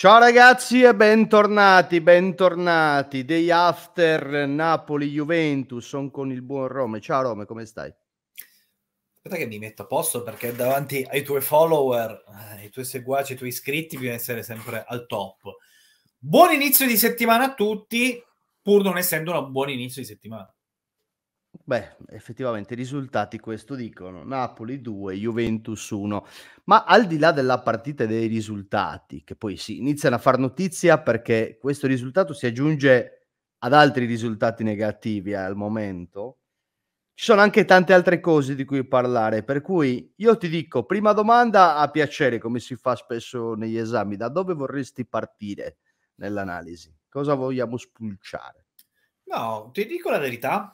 Ciao ragazzi e bentornati, bentornati. Day after Napoli-Juventus, sono con il buon Rome. Ciao Rome, come stai? Aspetta che mi metto a posto perché davanti ai tuoi follower, eh, ai tuoi seguaci, ai tuoi iscritti bisogna essere sempre al top. Buon inizio di settimana a tutti, pur non essendo un buon inizio di settimana. Beh, effettivamente i risultati questo dicono, Napoli 2, Juventus 1, ma al di là della partita e dei risultati, che poi si iniziano a far notizia perché questo risultato si aggiunge ad altri risultati negativi al momento, ci sono anche tante altre cose di cui parlare, per cui io ti dico, prima domanda a piacere, come si fa spesso negli esami, da dove vorresti partire nell'analisi? Cosa vogliamo spulciare? No, ti dico la verità,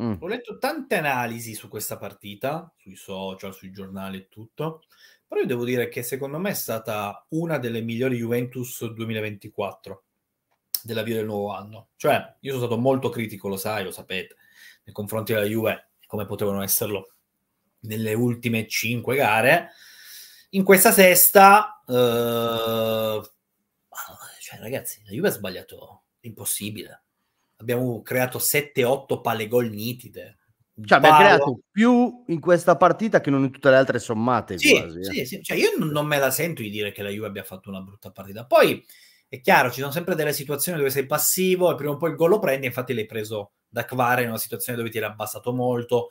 Mm. Ho letto tante analisi su questa partita, sui social, sui giornali e tutto, però io devo dire che secondo me è stata una delle migliori Juventus 2024 dell'avvio del nuovo anno. Cioè, io sono stato molto critico, lo sai, lo sapete, nei confronti della Juve, come potevano esserlo nelle ultime cinque gare. In questa sesta, eh, cioè, ragazzi, la Juve ha sbagliato impossibile abbiamo creato 7-8 palle gol nitide. Cioè, abbiamo creato più in questa partita che non in tutte le altre sommate. Sì, quasi, eh. sì, eh. sì. Cioè, io non me la sento di dire che la Juve abbia fatto una brutta partita. Poi è chiaro, ci sono sempre delle situazioni dove sei passivo e prima o poi il gol lo prendi. Infatti, l'hai preso da Kvara in una situazione dove ti era abbassato molto,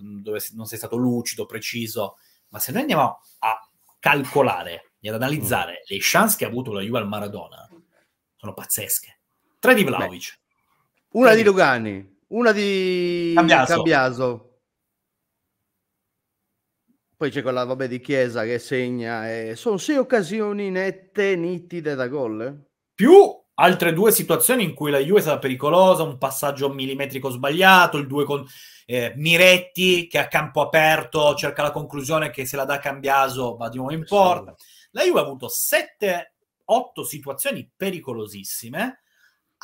mm, dove non sei stato lucido, preciso. Ma se noi andiamo a calcolare e ad mm. analizzare mm. le chance che ha avuto la Juve al Maradona, sono pazzesche. 3 di Vlaovic, una sì. di Lugani, una di Cambiaso. Cambiaso. Poi c'è quella vabbè, di Chiesa che segna. E... Eh, sono sei occasioni nette, nitide da gol. Eh? Più altre due situazioni in cui la Juve è stata pericolosa, un passaggio millimetrico sbagliato, il due con eh, Miretti che a campo aperto cerca la conclusione che se la dà Cambiaso va di nuovo in porta. La Juve ha avuto sette, otto situazioni pericolosissime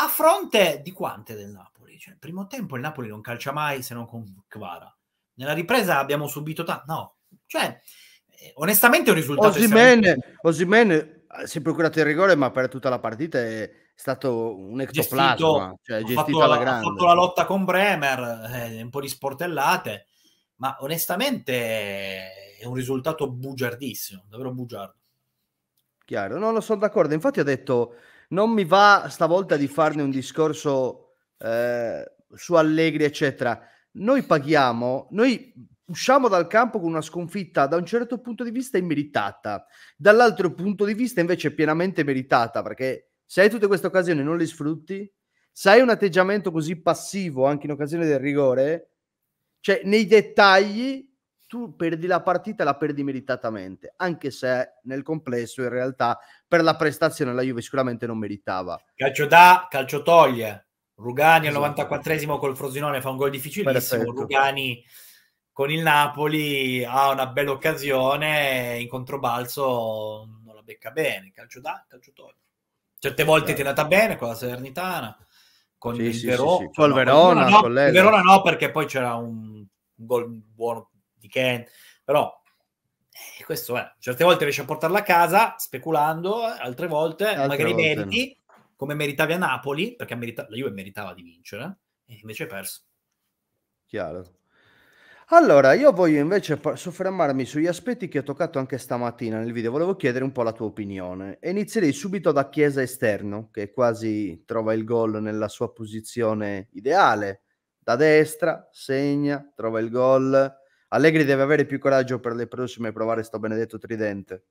a fronte di quante del Napoli? Cioè, primo tempo il Napoli non calcia mai se non con Kvara. Nella ripresa abbiamo subito tanto. No, cioè, eh, onestamente è un risultato... Osimene, estremamente... Eh, si è procurato il rigore, ma per tutta la partita è stato un ectoplasma. Cioè, gestito, cioè, gestito alla la, grande. Ha fatto la lotta con Bremer, eh, un po' di sportellate, ma onestamente è un risultato bugiardissimo, davvero bugiardo. Chiaro, no, non sono d'accordo. Infatti ho detto non mi va stavolta di farne un discorso eh, su Allegri, eccetera. Noi paghiamo, noi usciamo dal campo con una sconfitta da un certo punto di vista immeritata, dall'altro punto di vista invece pienamente meritata, perché se hai tutte queste occasioni non le sfrutti, se hai un atteggiamento così passivo anche in occasione del rigore, cioè nei dettagli tu perdi la partita, la perdi meritatamente, anche se nel complesso in realtà per la prestazione la Juve sicuramente non meritava. Calcio da, calcio toglie. Rugani al 94esimo esatto. col Frosinone fa un gol difficilissimo, Perfetto. Rugani con il Napoli ha una bella occasione in controbalzo non la becca bene, calcio da, calcio toglie. Certe volte certo. ti è andata bene con la Salernitana, con sì, il sì, Verona, sì, sì. Col no, Verona, no, Verona no, perché poi c'era un gol buono di Ken, però eh, questo è, eh, certe volte riesci a portarla a casa speculando, altre volte altre magari volte meriti, no. come meritavi a Napoli, perché merita- la Juve meritava di vincere, eh, e invece hai perso. Chiaro. Allora, io voglio invece soffermarmi sugli aspetti che ho toccato anche stamattina nel video. Volevo chiedere un po' la tua opinione e inizierei subito da Chiesa esterno, che quasi trova il gol nella sua posizione ideale. Da destra, segna, trova il gol, Allegri deve avere più coraggio per le prossime e provare sto benedetto tridente.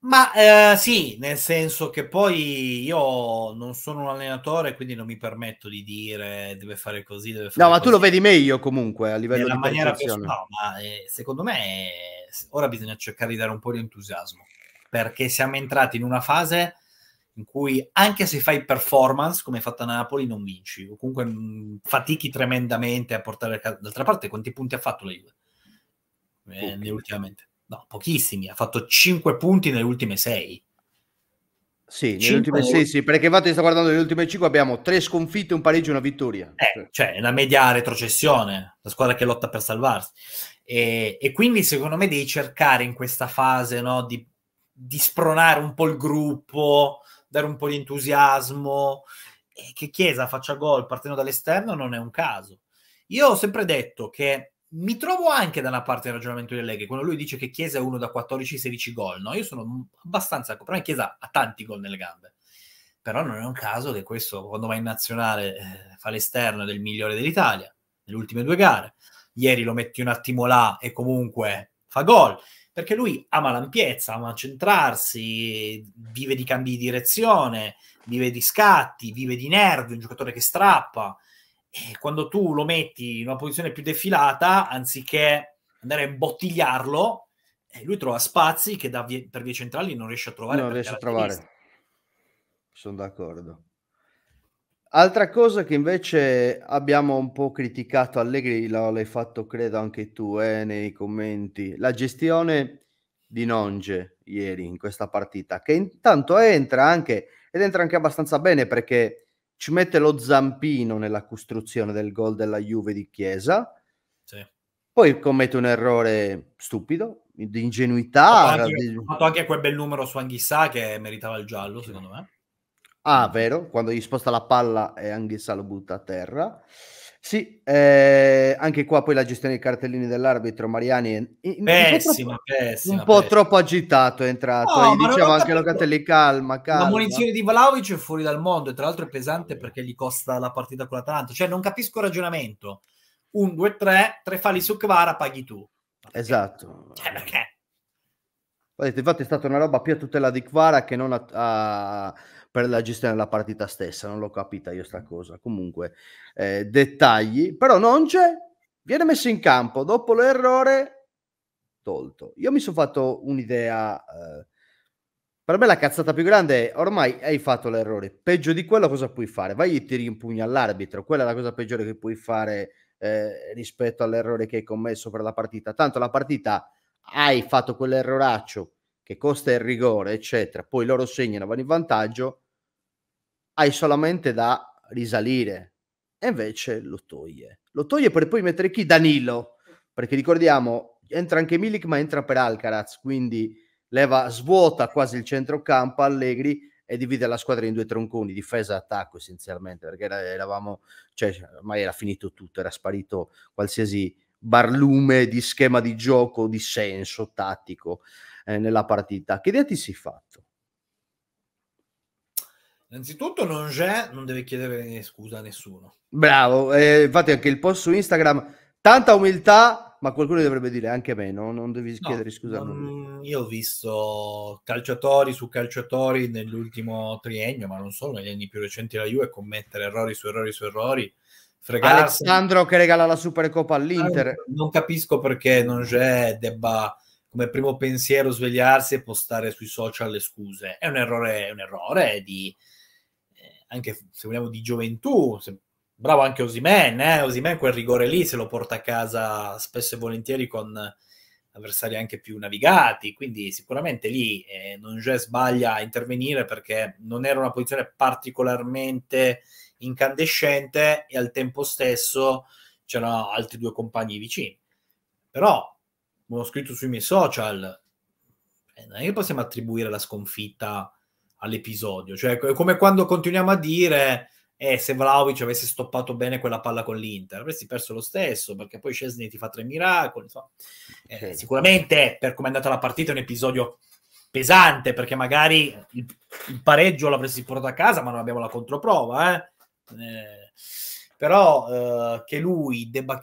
Ma eh, sì, nel senso che poi io non sono un allenatore, quindi non mi permetto di dire deve fare così, deve fare No, ma così. tu lo vedi meglio comunque a livello Nella di maniera percezione. no, ma eh, secondo me eh, ora bisogna cercare di dare un po' di entusiasmo, perché siamo entrati in una fase in cui anche se fai performance come hai fatto a Napoli non vinci, o comunque mh, mm, fatichi tremendamente a portare a casa. D'altra parte quanti punti ha fatto la Juve? eh, ultimamente. No, pochissimi, ha fatto 5 punti nelle ultime 6. Sì, nelle ultime 6, sì, perché infatti sta guardando le ultime 5 abbiamo 3 sconfitte, un pareggio e una vittoria. Eh, cioè, è la media retrocessione, la squadra che lotta per salvarsi. E, e quindi secondo me devi cercare in questa fase no, di, di spronare un po' il gruppo, dare un po' di entusiasmo. E che Chiesa faccia gol partendo dall'esterno non è un caso. Io ho sempre detto che mi trovo anche da una parte il ragionamento di Allegri, quando lui dice che Chiesa è uno da 14-16 gol, no? Io sono abbastanza... però Chiesa ha tanti gol nelle gambe. Però non è un caso che questo, quando va in nazionale, eh, fa l'esterno del migliore dell'Italia, nelle ultime due gare. Ieri lo metti un attimo là e comunque fa gol, perché lui ama l'ampiezza, ama centrarsi, vive di cambi di direzione, vive di scatti, vive di nervi, un giocatore che strappa. Eh, quando tu lo metti in una posizione più defilata, anziché andare a imbottigliarlo, eh, lui trova spazi che vie, per vie centrali non riesce a trovare. Non riesce a trovare. Sono d'accordo. Altra cosa che invece abbiamo un po' criticato Allegri, l'hai fatto credo anche tu eh, nei commenti, la gestione di Nonge ieri in questa partita, che intanto entra anche, ed entra anche abbastanza bene perché ci mette lo zampino nella costruzione del gol della Juve di Chiesa. Sì. Poi commette un errore stupido, di ingenuità. Ha fatto, anche, quel bel numero su Anghissà che meritava il giallo, secondo me. Ah, vero, quando gli sposta la palla e Anghissà lo butta a terra. Sì, eh, anche qua poi la gestione dei cartellini dell'arbitro Mariani è in, pessima, un po' troppo, pessima, un po troppo agitato è entrato. No, gli diciamo anche Locatelli calma, calma. La munizione di Vlaovic è fuori dal mondo e tra l'altro è pesante perché gli costa la partita con l'Atalanta. Cioè non capisco il ragionamento. Un, due, tre, tre falli su Kvara paghi tu. Perché? Esatto. Cioè perché? Vedete, infatti è stata una roba più a tutela di Kvara che non a, a per la gestione della partita stessa, non l'ho capita io sta cosa. Comunque, eh, dettagli, però non c'è, viene messo in campo, dopo l'errore tolto. Io mi sono fatto un'idea, eh, per me la cazzata più grande è ormai hai fatto l'errore, peggio di quello cosa puoi fare? Vai e tiri in pugno all'arbitro, quella è la cosa peggiore che puoi fare eh, rispetto all'errore che hai commesso per la partita. Tanto la partita hai fatto quell'erroraccio che costa il rigore, eccetera, poi loro segnano, vanno in vantaggio, hai solamente da risalire. E invece lo toglie. Lo toglie per poi mettere chi? Danilo. Perché ricordiamo, entra anche Milik, ma entra per Alcaraz, quindi leva, svuota quasi il centrocampo Allegri e divide la squadra in due tronconi, difesa e attacco essenzialmente, perché eravamo, cioè ormai era finito tutto, era sparito qualsiasi barlume di schema di gioco, di senso tattico eh, nella partita. Che idea ti sei fatto? Innanzitutto non c'è, non deve chiedere scusa a nessuno. Bravo, eh, infatti anche il post su Instagram, tanta umiltà, ma qualcuno dovrebbe dire anche meno, non devi no, chiedere scusa non, Io ho visto calciatori su calciatori nell'ultimo triennio, ma non solo, negli anni più recenti della Juve, commettere errori su errori su errori. Fregarsi. Alessandro che regala la Supercoppa all'Inter. Ah, non, non capisco perché non c'è debba come primo pensiero svegliarsi e postare sui social le scuse. È un errore, è un errore di anche se vogliamo di gioventù, se, bravo anche Osimen, eh? Osimen quel rigore lì se lo porta a casa spesso e volentieri con avversari anche più navigati, quindi sicuramente lì eh, Nonge sbaglia a intervenire perché non era una posizione particolarmente incandescente e al tempo stesso c'erano altri due compagni vicini. Però, come ho scritto sui miei social, eh, non è che possiamo attribuire la sconfitta all'episodio. Cioè, è come quando continuiamo a dire eh, se Vlaovic avesse stoppato bene quella palla con l'Inter, avresti perso lo stesso, perché poi Scesni ti fa tre miracoli. So. Eh, sicuramente, per come è andata la partita, è un episodio pesante, perché magari il, il pareggio l'avresti portato a casa, ma non abbiamo la controprova. Eh? Eh, però eh, che lui debba...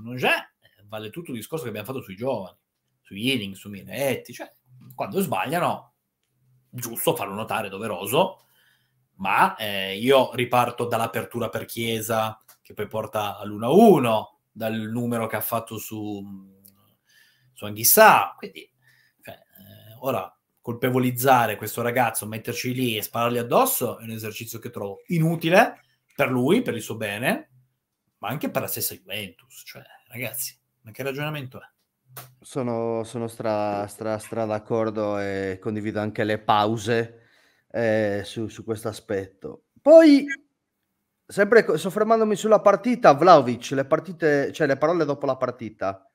Non c'è, eh, vale tutto il discorso che abbiamo fatto sui giovani, su Ealing, su Minetti, cioè quando sbagliano giusto farlo notare, doveroso, ma eh, io riparto dall'apertura per Chiesa, che poi porta all'1-1, dal numero che ha fatto su, su Anghissà, quindi cioè, eh, ora colpevolizzare questo ragazzo, metterci lì e sparargli addosso è un esercizio che trovo inutile per lui, per il suo bene, ma anche per la stessa Juventus, cioè ragazzi, ma che ragionamento è? Sono, sono stra, stra, stra, d'accordo e condivido anche le pause eh, su, su questo aspetto. Poi, sempre soffermandomi sulla partita, Vlaovic, le, partite, cioè le parole dopo la partita,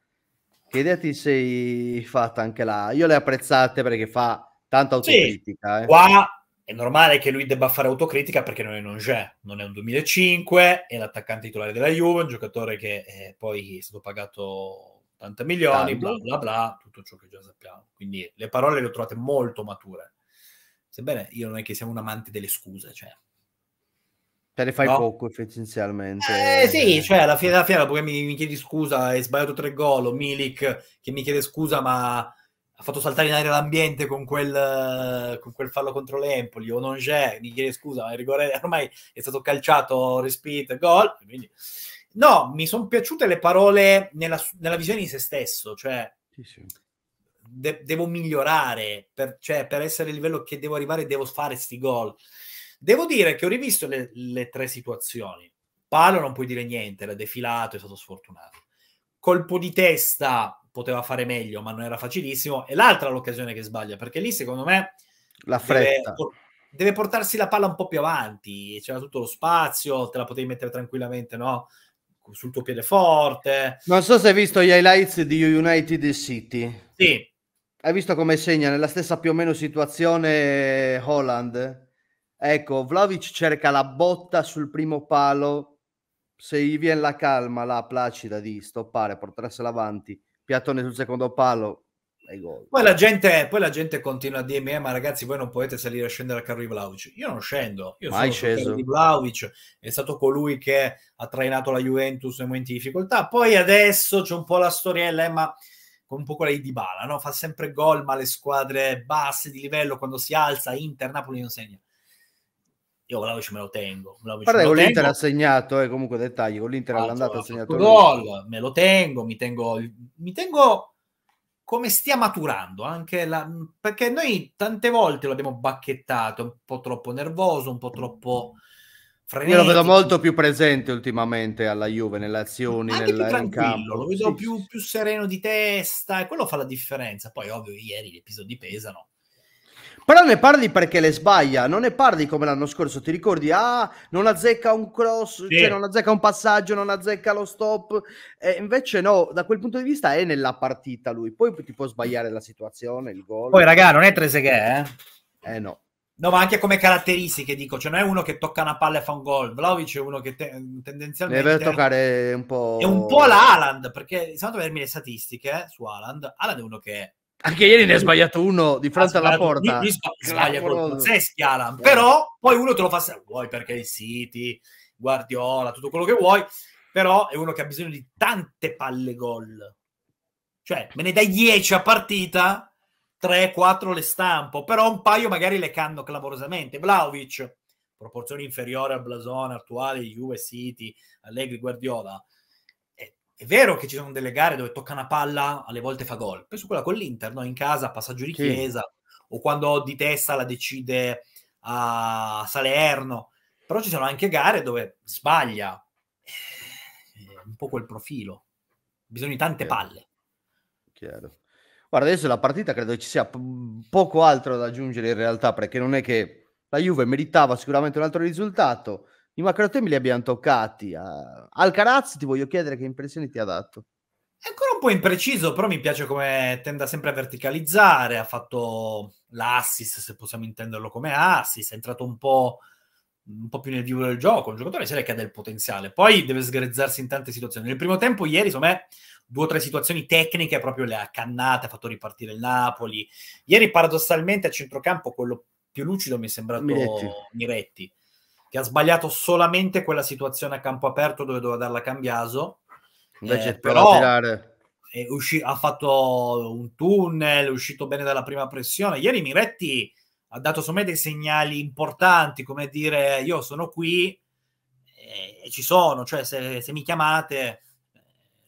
che idea ti sei fatta anche là? Io le apprezzate perché fa tanta autocritica. Sì, eh. Qua è normale che lui debba fare autocritica perché non è un c'è, non è un 2005, è l'attaccante titolare della Juve, un giocatore che eh, poi è stato pagato 80 milioni, bla bla bla, tutto ciò che già sappiamo. Quindi le parole le ho trovate molto mature. Sebbene io non è che siamo un amante delle scuse, cioè... Te ne fai no. poco essenzialmente. Eh sì, cioè alla fine della fiera poi mi, mi, chiedi scusa, hai sbagliato tre gol, o Milik che mi chiede scusa ma ha fatto saltare in aria l'ambiente con quel, con quel fallo contro l'Empoli, o non c'è, mi chiede scusa, ma il rigore ormai è stato calciato, respinto, gol, quindi... No, mi sono piaciute le parole nella, nella, visione di se stesso, cioè sì, sì. De devo migliorare, per, cioè, per essere il livello che devo arrivare devo fare sti gol. Devo dire che ho rivisto le, le tre situazioni. Palo non puoi dire niente, era defilato, è stato sfortunato. Colpo di testa poteva fare meglio, ma non era facilissimo. E l'altra l'occasione che sbaglia, perché lì secondo me... La fretta. Deve, deve portarsi la palla un po' più avanti, c'era tutto lo spazio, te la potevi mettere tranquillamente, no? sul tuo pianoforte. Non so se hai visto gli highlights di United City. Sì. Hai visto come segna nella stessa più o meno situazione Holland? Ecco, Vlaovic cerca la botta sul primo palo. Se gli viene la calma, la placida di stoppare, portarsela avanti. Piattone sul secondo palo, ai gol. Poi la, gente, poi la gente continua a dirmi, eh, ma ragazzi voi non potete salire a scendere al carro di Vlaovic. Io non scendo, io Mai sono sceso. di Vlaovic, è stato colui che ha trainato la Juventus nei momenti di difficoltà. Poi adesso c'è un po' la storiella, eh, ma con un po' quella di Dybala, no? fa sempre gol, ma le squadre basse di livello, quando si alza Inter, Napoli non segna. Io Vlaovic me lo tengo. Guarda, con l'Inter ha segnato, eh, comunque dettagli, con l'Inter ah, all'andata ha segnato gol, me lo tengo, mi tengo... Mi tengo come stia maturando anche la... perché noi tante volte lo abbiamo bacchettato, un po' troppo nervoso, un po' troppo... Frenetico. Io lo vedo molto più presente ultimamente alla Juve, nelle azioni, Anche nel più campo. Lo vedo più, più, sereno di testa e quello fa la differenza. Poi, ovvio, ieri gli episodi pesano, però ne parli perché le sbaglia, non ne parli come l'anno scorso, ti ricordi? Ah, non azzecca un cross, sì. cioè non azzecca un passaggio, non azzecca lo stop. E invece no, da quel punto di vista è nella partita lui. Poi ti può sbagliare la situazione, il gol. Poi raga, non è Trezeguet, eh? Eh no. No, ma anche come caratteristiche, dico, cioè non è uno che tocca una palla e fa un gol. Vlaovic è uno che te- tendenzialmente... Deve toccare un po'... È un po' la Haaland, perché, se andate a vedermi le statistiche eh, su Aland, Aland è uno che anche ieri ne ha sbagliato uno di fronte alla porta. Gli, sbaglia pazzeschi Alan, però poi uno te lo fa se vuoi perché il City, Guardiola, tutto quello che vuoi, però è uno che ha bisogno di tante palle gol. Cioè, me ne dai 10 a partita, 3-4 le stampo, però un paio magari le canno clamorosamente. Vlaovic, proporzione inferiore al blasone attuale Juve City, Allegri Guardiola, è vero che ci sono delle gare dove tocca una palla, alle volte fa gol. Penso quella con l'Inter, no? in casa, passaggio di sì. chiesa, o quando di testa la decide a Salerno. Però ci sono anche gare dove sbaglia. Eh, è un po' quel profilo. Bisogna di tante Chiaro. palle. Chiaro. Guarda, adesso la partita credo ci sia poco altro da aggiungere in realtà, perché non è che la Juve meritava sicuramente un altro risultato i macrotemi li abbiamo toccati. Uh, Alcaraz, ti voglio chiedere che impressioni ti ha dato. È ancora un po' impreciso, però mi piace come tenda sempre a verticalizzare. Ha fatto l'assist, se possiamo intenderlo come assist. È entrato un po', un po più nel vivo del gioco. Un giocatore serio che ha del potenziale. Poi deve sgrezzarsi in tante situazioni. Nel primo tempo, ieri, secondo me, due o tre situazioni tecniche proprio le ha cannate, ha fatto ripartire il Napoli. Ieri, paradossalmente, a centrocampo, quello più lucido mi è sembrato Miretti. Miretti che ha sbagliato solamente quella situazione a campo aperto dove doveva darla a Cambiaso. Invece eh, però usci- ha fatto un tunnel, è uscito bene dalla prima pressione. Ieri Miretti ha dato su me dei segnali importanti, come dire io sono qui eh, e ci sono, cioè se, se mi chiamate eh,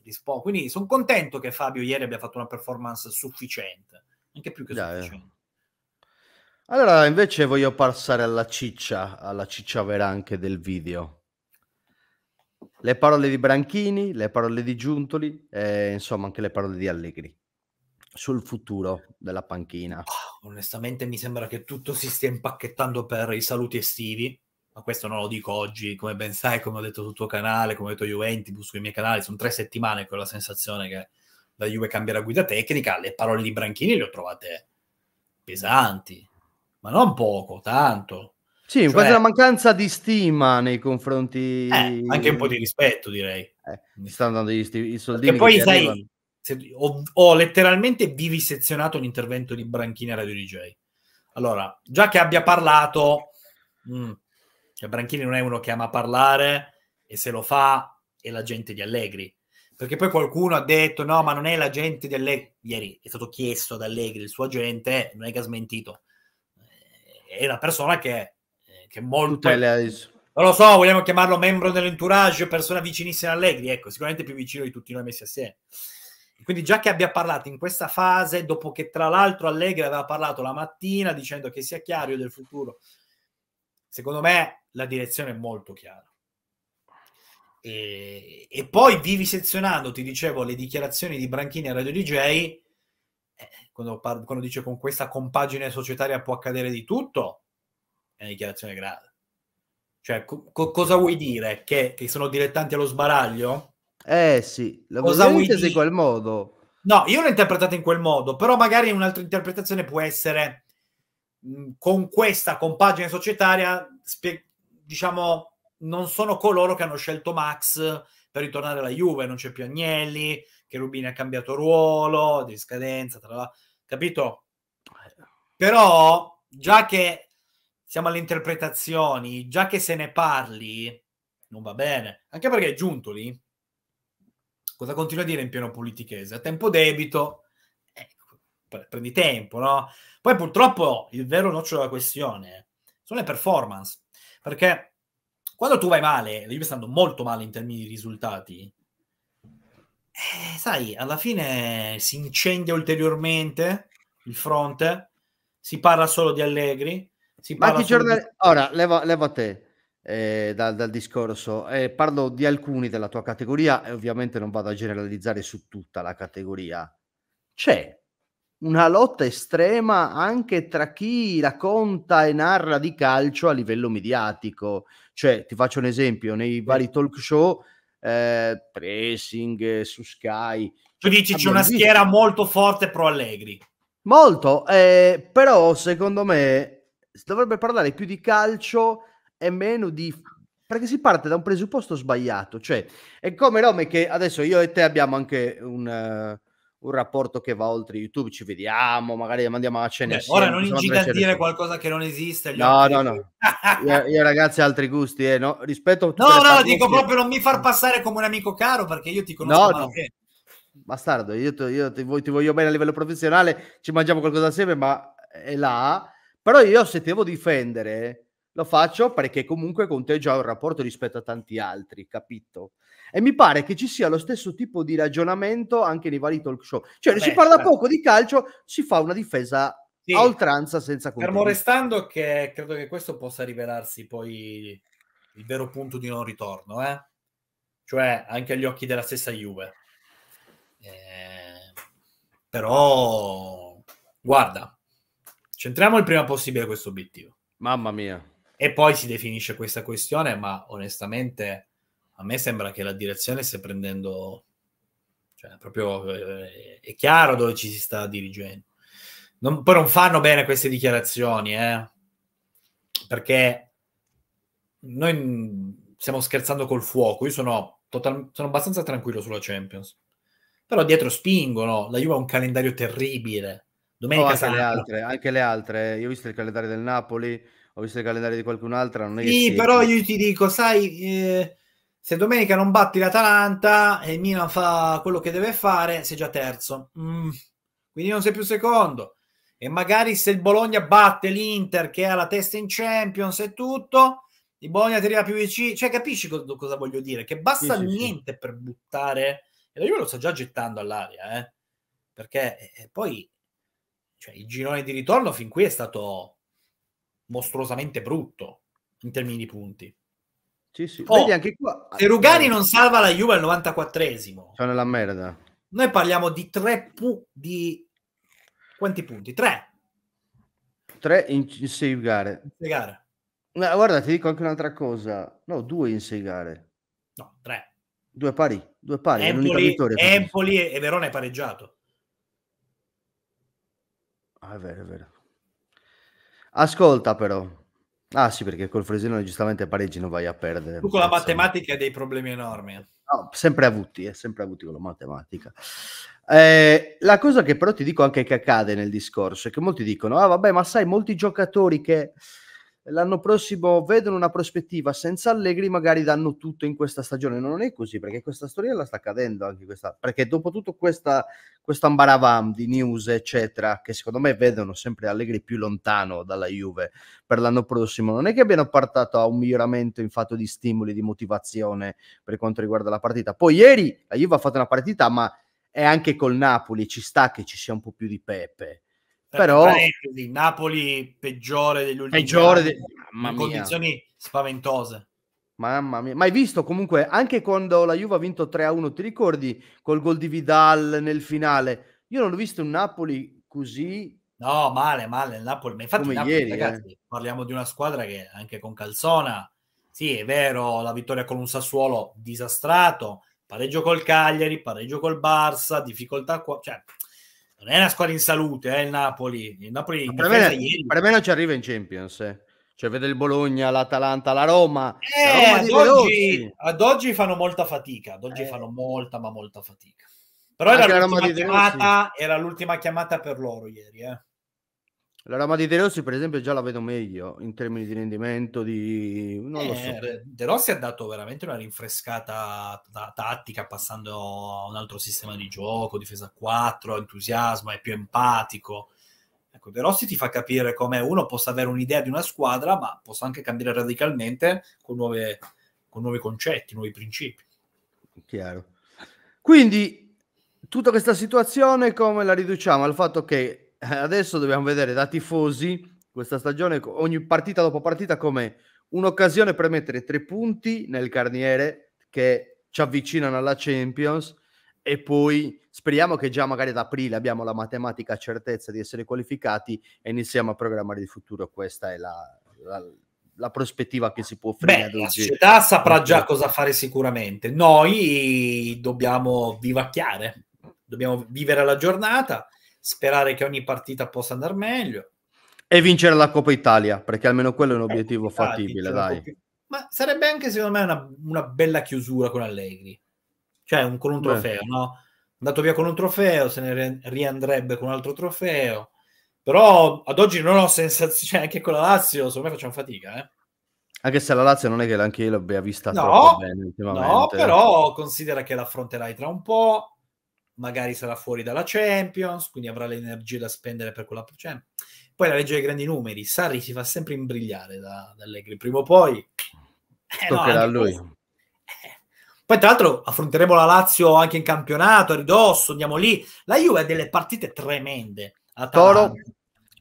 rispondo. Quindi sono contento che Fabio ieri abbia fatto una performance sufficiente, anche più che Dai, sufficiente. Allora, invece voglio passare alla ciccia, alla ciccia vera anche del video. Le parole di Branchini, le parole di Giuntoli e insomma anche le parole di Allegri sul futuro della panchina. Oh, onestamente mi sembra che tutto si stia impacchettando per i saluti estivi, ma questo non lo dico oggi, come ben sai, come ho detto sul tuo canale, come ho detto Juventus, sui miei canali, sono tre settimane che ho la sensazione che la Juve cambierà guida tecnica, le parole di Branchini le ho trovate pesanti, ma non poco, tanto. Sì, cioè... quasi una mancanza di stima nei confronti... Eh, anche un po' di rispetto, direi. Eh, mi stanno dando gli, i soldi. E poi sai, se, ho, ho, letteralmente vivisezionato l'intervento di Branchini a Radio DJ. Allora, già che abbia parlato, mh, mm, cioè Branchini non è uno che ama parlare e se lo fa è la gente di Allegri. Perché poi qualcuno ha detto no, ma non è la gente di Allegri. Ieri è stato chiesto ad Allegri, il suo agente, non è che ha smentito è una persona che, eh, che molto... Non lo so, vogliamo chiamarlo membro dell'entourage, persona vicinissima a Allegri, ecco, sicuramente più vicino di tutti noi messi assieme. Quindi già che abbia parlato in questa fase, dopo che tra l'altro Allegri aveva parlato la mattina dicendo che sia chiaro io del futuro, secondo me la direzione è molto chiara. E, e poi vivi sezionando, ti dicevo, le dichiarazioni di Branchini a Radio DJ, eh, quando, par- quando dice con questa compagine societaria può accadere di tutto, è una dichiarazione grave. Cioè, co- cosa vuoi dire? Che, che, sono dilettanti allo sbaraglio? Eh sì, la cosa vuoi dire? in quel modo. No, io l'ho interpretata in quel modo, però magari un'altra interpretazione può essere mh, con questa compagine societaria, spie- diciamo, non sono coloro che hanno scelto Max per ritornare alla Juve, non c'è più Agnelli, Cherubini ha cambiato ruolo, di scadenza, tra... capito? Eh. Però già che siamo alle interpretazioni, già che se ne parli, non va bene. Anche perché è giunto lì. cosa continua a dire in pieno politichese? A tempo debito, eh, prendi tempo, no? Poi purtroppo il vero noccio della questione sono le performance, perché quando tu vai male, la Juve stando molto male in termini di risultati, eh, sai, alla fine si incendia ulteriormente il fronte, si parla solo di Allegri. Si Ma che giornali... Di... Ora, levo, levo a te eh, dal, dal, discorso, eh, parlo di alcuni della tua categoria e ovviamente non vado a generalizzare su tutta la categoria. C'è una lotta estrema anche tra chi racconta e narra di calcio a livello mediatico. Cioè, ti faccio un esempio, nei vari talk show eh, pressing eh, su Sky. Tu dici c'è una visto. schiera molto forte pro Allegri. Molto, eh, però secondo me dovrebbe parlare più di calcio e meno di... perché si parte da un presupposto sbagliato, cioè è come Rome che adesso io e te abbiamo anche un... Uh, un rapporto che va oltre YouTube, ci vediamo, magari mandiamo a cena. Beh, ora non ingigantire qualcosa che non esiste. No, altri. no, no. io, io, ragazzi altri gusti, eh, no? rispetto a No, no, dico che... proprio non mi far passare come un amico caro perché io ti conosco no, no. Bastardo, io, ti, io ti, voglio, ti, voglio bene a livello professionale, ci mangiamo qualcosa assieme, ma è là. Però io se devo difendere lo faccio perché comunque con te già ho un rapporto rispetto a tanti altri, capito? E mi pare che ci sia lo stesso tipo di ragionamento anche nei vari talk show. Cioè, Vabbè, si parla certo. poco di calcio, si fa una difesa sì. a oltranza senza controllo. Fermo restando che credo che questo possa rivelarsi poi il vero punto di non ritorno, eh? Cioè, anche agli occhi della stessa Juve. Eh, però, guarda, centriamo il prima possibile questo obiettivo. Mamma mia. E poi si definisce questa questione, ma onestamente a me sembra che la direzione stia prendendo, cioè proprio eh, è chiaro dove ci si sta dirigendo. Non, poi non fanno bene queste dichiarazioni, eh, perché noi mm, stiamo scherzando col fuoco, io sono, total, sono abbastanza tranquillo sulla Champions, però dietro spingono, la Juve ha un calendario terribile. Domenica no, oh, anche, le altre, anche le altre, io ho visto il calendario del Napoli ho visto il calendario di qualcun'altra. Non è sì, però io ti dico, sai, eh, se domenica non batti l'Atalanta e Milan fa quello che deve fare, sei già terzo. Mm. Quindi non sei più secondo. E magari se il Bologna batte l'Inter che ha la testa in Champions e tutto, il Bologna ti arriva più vicino. Cioè, capisci co- cosa voglio dire? Che basta sì, sì, niente sì. per buttare. E la Juve lo sta già gettando all'aria, eh? Perché eh, poi cioè, il girone di ritorno fin qui è stato mostruosamente brutto in termini di punti. Sì, sì. Oh, Vedi anche qua. Se Rugani eh. non salva la Juve al 94esimo, sono nella merda. Noi parliamo di tre pu- di quanti punti? Tre. Tre in, in sei gare. In sei gare. Ma guarda, ti dico anche un'altra cosa. No, due in sei gare. No, tre. Due pari. Due pari. Empoli, vittoria, Empoli e Verona è pareggiato. Ah, è vero, è vero. Ascolta però. Ah sì, perché col Fresino giustamente pareggi non vai a perdere. Tu con la matematica hai dei problemi enormi. Eh. No, sempre avuti, eh, sempre avuti con la matematica. Eh, la cosa che però ti dico anche che accade nel discorso è che molti dicono, ah vabbè, ma sai, molti giocatori che l'anno prossimo vedono una prospettiva senza Allegri, magari danno tutto in questa stagione. Non è così, perché questa storia la sta cadendo anche questa, perché dopo tutto questa, questa ambaravam di news, eccetera, che secondo me vedono sempre Allegri più lontano dalla Juve per l'anno prossimo, non è che abbiano portato a un miglioramento in fatto di stimoli, di motivazione per quanto riguarda la partita. Poi ieri la Juve ha fatto una partita, ma è anche col Napoli, ci sta che ci sia un po' più di pepe però il Napoli peggiore degli ultimi peggiore anni, de... condizioni spaventose Mamma mia, mai visto comunque anche quando la Juve ha vinto 3-1, ti ricordi col gol di Vidal nel finale? Io non ho visto un Napoli così No, male, male il Napoli, ma infatti Napoli, ieri, ragazzi, eh. parliamo di una squadra che anche con Calzona, sì, è vero, la vittoria con un Sassuolo disastrato, pareggio col Cagliari, pareggio col Barça, difficoltà qua, cioè non è una squadra in salute, eh, il Napoli. Il Napoli per, me, ieri. per me non ci arriva in Champions. Eh. Cioè, vede il Bologna, l'Atalanta, la Roma. Eh, la Roma ad, oggi, ad, oggi, fanno molta fatica. Ad oggi eh. fanno molta, ma molta fatica. Però era l'ultima, chiamata, era l'ultima, chiamata, per loro ieri. Eh. La Roma di De Rossi, per esempio, già la vedo meglio in termini di rendimento. Di... Non eh, lo so. Eh, De Rossi ha dato veramente una rinfrescata tattica, passando a un altro sistema di gioco, difesa a 4, entusiasmo, è più empatico. Ecco, De Rossi ti fa capire come uno possa avere un'idea di una squadra, ma possa anche cambiare radicalmente con, nuove, con nuovi concetti, nuovi principi. Chiaro. Quindi, tutta questa situazione come la riduciamo al fatto che eh, adesso dobbiamo vedere da tifosi questa stagione, ogni partita dopo partita, come un'occasione per mettere tre punti nel carniere che ci avvicinano alla Champions e poi speriamo che già magari ad aprile abbiamo la matematica certezza di essere qualificati e iniziamo a programmare il futuro. Questa è la, la, la prospettiva che si può offrire. Beh, la società saprà già cosa fare sicuramente. Noi dobbiamo vivacchiare, dobbiamo vivere la giornata sperare che ogni partita possa andare meglio. E vincere la Coppa Italia, perché almeno quello è un eh, obiettivo Italia, fattibile, dai. Coppa... Ma sarebbe anche, secondo me, una, una, bella chiusura con Allegri. Cioè, un, con un trofeo, Beh. no? Andato via con un trofeo, se ne riandrebbe con un altro trofeo. Però ad oggi non ho sensazione, cioè, anche con la Lazio, secondo me facciamo fatica, eh. Anche se la Lazio non è che anche io l'abbia vista no, bene ultimamente. No, eh. però considera che l'affronterai tra un po', magari sarà fuori dalla Champions, quindi avrà le energie da spendere per quella Champions. Poi la legge dei grandi numeri, Sarri si fa sempre imbrigliare da, da Allegri, prima o poi... Eh, Toccherà no, a lui. Eh. Poi, tra l'altro affronteremo la Lazio anche in campionato, a ridosso, andiamo lì. La Juve ha delle partite tremende. A Toro,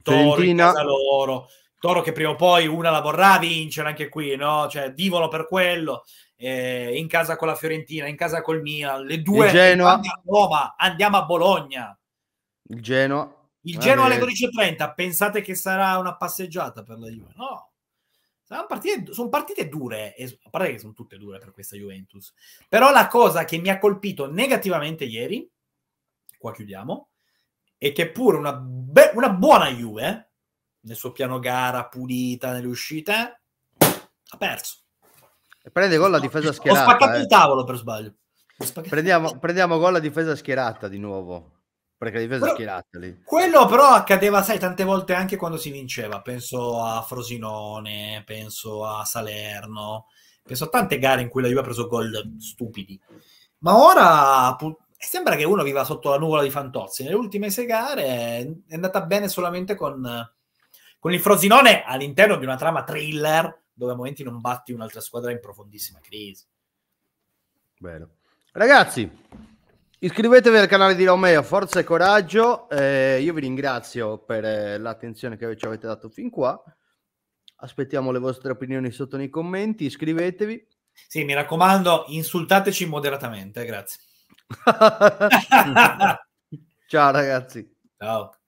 Toro, Toro, Toro che prima o poi una la vorrà vincere anche qui, no? Cioè, vivono per quello eh, in casa con la Fiorentina, in casa col Milan, le due Genoa. a Roma, andiamo a Bologna. Il Genoa. Il Genoa alle 12.30, pensate che sarà una passeggiata per la Juve? No. Sono partite, sono partite dure, a parte che sono tutte dure per questa Juventus. Però la cosa che mi ha colpito negativamente ieri, qua chiudiamo, è che pure una, be- una buona Juve, nel suo piano gara pulita, nelle uscite, ha perso. E prende gol la difesa schierata. Ho spaccato eh. il tavolo per sbaglio. Prendiamo, prendiamo gol la difesa schierata di nuovo. Perché la difesa però, schierata lì. Quello però accadeva, sai, tante volte anche quando si vinceva. Penso a Frosinone, penso a Salerno. Penso a tante gare in cui la Juve ha preso gol stupidi. Ma ora sembra che uno viva sotto la nuvola di Fantozzi. Nelle ultime sei gare è andata bene solamente con, con il Frosinone all'interno di una trama thriller dove a momenti non batti un'altra squadra in profondissima crisi. Bene. Ragazzi, iscrivetevi al canale di Romeo, forza e coraggio. Eh, io vi ringrazio per eh, l'attenzione che ci avete dato fin qua. Aspettiamo le vostre opinioni sotto nei commenti, iscrivetevi. Sì, mi raccomando, insultateci moderatamente, grazie. Ciao ragazzi. Ciao.